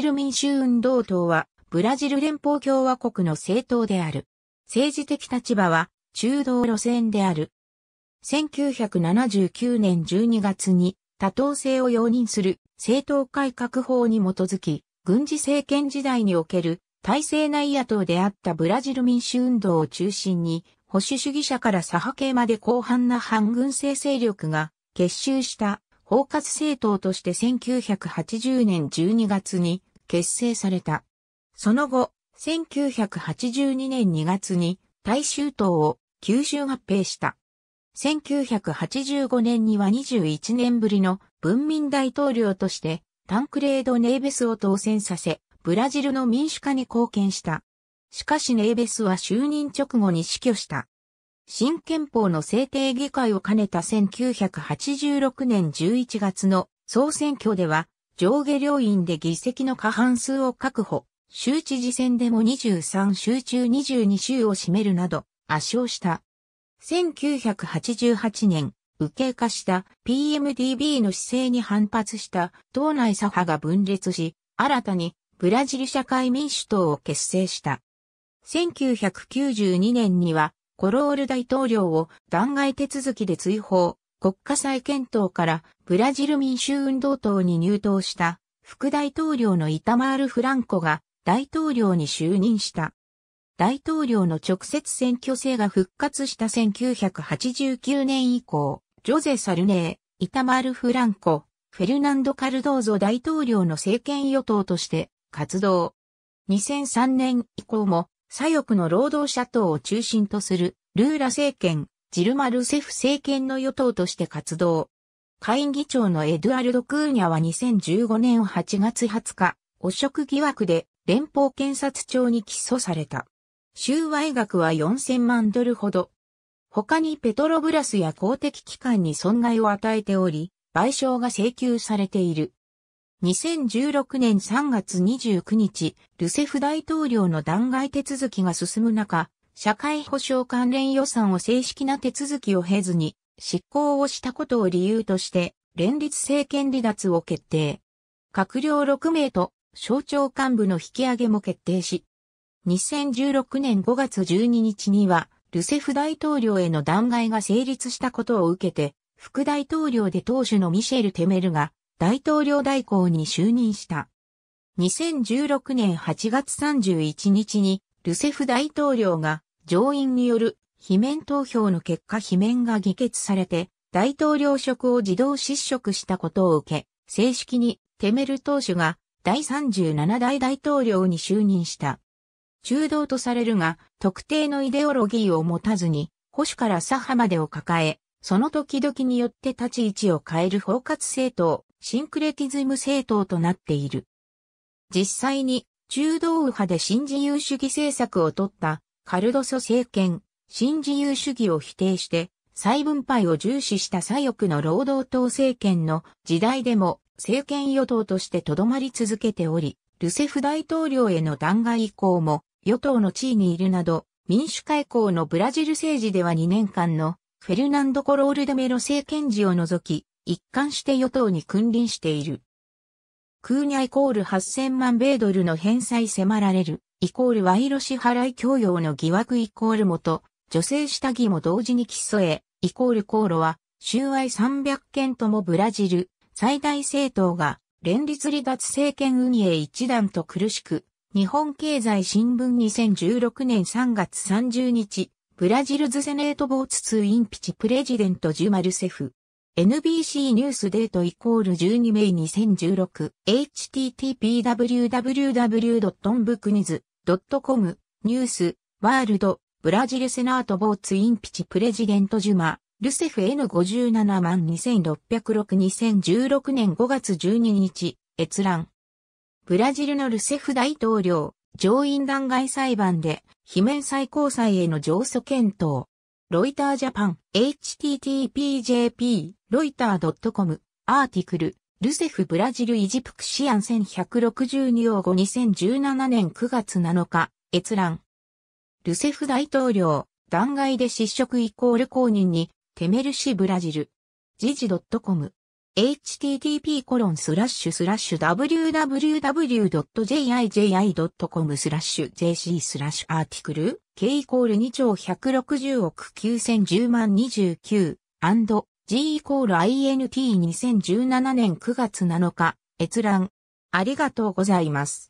ジル民主運動党は、ブラジル連邦共和国の政党である。政治的立場は、中道路線である。1979年12月に、多党制を容認する政党改革法に基づき、軍事政権時代における体制内野党であったブラジル民主運動を中心に、保守主義者から左派系まで広範な反軍政勢力が結集した包括政党として1980年12月に結成された。その後、1982年2月に大衆党を九州合併した。1985年には21年ぶりの文民大統領としてタンクレード・ネーベスを当選させ、ブラジルの民主化に貢献した。しかしネーベスは就任直後に死去した。新憲法の制定議会を兼ねた1986年11月の総選挙では上下両院で議席の過半数を確保、州知事選でも23州中22州を占めるなど圧勝した。1988年、右傾化した PMDB の姿勢に反発した党内左派が分裂し、新たにブラジル社会民主党を結成した。1992年にはコロール大統領を弾劾手続きで追放、国家再検討からブラジル民衆運動党に入党した副大統領のイタマール・フランコが大統領に就任した。大統領の直接選挙制が復活した1989年以降、ジョゼ・サルネー、イタマール・フランコ、フェルナンド・カルドーゾ大統領の政権与党として活動。2003年以降も左翼の労働者党を中心とするルーラ政権、ジルマ・ルセフ政権の与党として活動。会議長のエドゥアルド・クーニャは2015年8月20日、汚職疑惑で連邦検察庁に起訴された。収賄額は4000万ドルほど。他にペトロブラスや公的機関に損害を与えており、賠償が請求されている。2016年3月29日、ルセフ大統領の弾劾手続きが進む中、社会保障関連予算を正式な手続きを経ずに執行をしたことを理由として、連立政権離脱を決定。閣僚6名と省庁幹部の引き上げも決定し、2016年5月12日には、ルセフ大統領への弾劾が成立したことを受けて、副大統領で当主のミシェル・テメルが大統領代行に就任した。2016年8月31日にルセフ大統領が上院による罷免投票の結果罷免が議決されて、大統領職を自動失職したことを受け、正式にテメル党首が第37代大統領に就任した。中道とされるが、特定のイデオロギーを持たずに、保守から左派までを抱え、その時々によって立ち位置を変える包括政党、シンクレティズム政党となっている。実際に、中道右派で新自由主義政策を取ったカルドソ政権、新自由主義を否定して、再分配を重視した左翼の労働党政権の時代でも政権与党としてとどまり続けており、ルセフ大統領への弾劾以降も与党の地位にいるなど、民主解放のブラジル政治では2年間のフェルナンド・コロール・デメロ政権時を除き、一貫して与党に君臨している。クーニャイコール8000万米ドルの返済迫られる。イコール賄賂支払い強要の疑惑イコール元、女性下着も同時に起訴へ、イコール航路は、収賄300件ともブラジル、最大政党が、連立離脱政権運営一段と苦しく、日本経済新聞2016年3月30日、ブラジルズセネートボーツ2インピチプレジデントジュマルセフ。NBC ニュースデートイコール12名2016 http www.onbukniz ドットコム、ニュース、ワールド、ブラジルセナートボーツインピチプレジデントジュマ、ルセフ N57 万2606-2016年5月12日、閲覧。ブラジルのルセフ大統領、上院弾劾裁判で、罷免最高裁への上訴検討。ロイタージャパン、http.jp、ロイター .com、アーティクル、ルセフブラジルイジプクシアン1162を後2017年9月7日、閲覧。ルセフ大統領、弾劾で失職イコール公認に、テメルシブラジル。時事 .com。http コロンスラッシュスラッシュ www.jiji.com スラッシュ jc スラッシュアーティクル k イコール2兆160億9010万29アンド G イコール INT2017 年9月7日、閲覧。ありがとうございます。